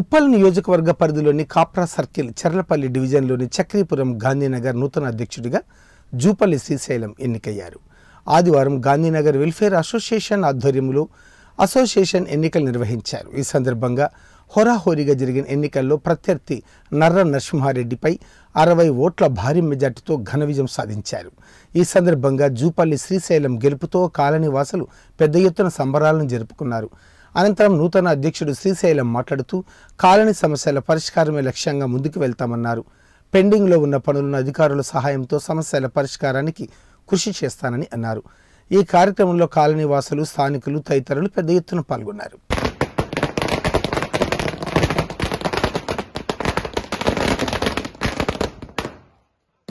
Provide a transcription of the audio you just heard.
ఉప్పల్ నియోజకవర్గ పరిధిలోని కాప్రా సర్కిల్ చెర్లపల్లి డివిజన్లోని చక్రీపురం గాంధీనగర్ నూతన అధ్యక్షుడిగా జూపల్లి శ్రీశైలం ఎన్నికయ్యారు ఆదివారం గాంధీనగర్ వెల్ఫేర్ అసోసియేషన్ ఆధ్వర్యంలో అసోసియేషన్ ఎన్నికలు నిర్వహించారు ఈ సందర్భంగా హోరాహోరీగా జరిగిన ఎన్నికల్లో ప్రత్యర్థి నర్ర నరసింహారెడ్డిపై అరవై ఓట్ల భారీ మెజార్టీతో ఘన విజయం సాధించారు ఈ సందర్భంగా జూపల్లి శ్రీశైలం గెలుపుతో కాలనీవాసులు పెద్ద ఎత్తున సంబరాలను జరుపుకున్నారు అనంతరం నూతన అధ్యక్షుడు శ్రీశైలం మాట్లాడుతూ కాలనీ సమస్యల పరిష్కారమే లక్ష్యంగా ముందుకు వెళ్తామన్నారు పెండింగ్లో ఉన్న పనులను అధికారుల సహాయంతో సమస్యల పరిష్కారానికి కృషి చేస్తానని అన్నారు ఈ కార్యక్రమంలో కాలనీ వాసులు స్థానికులు తదితరులు పెద్ద ఎత్తున పాల్గొన్నారు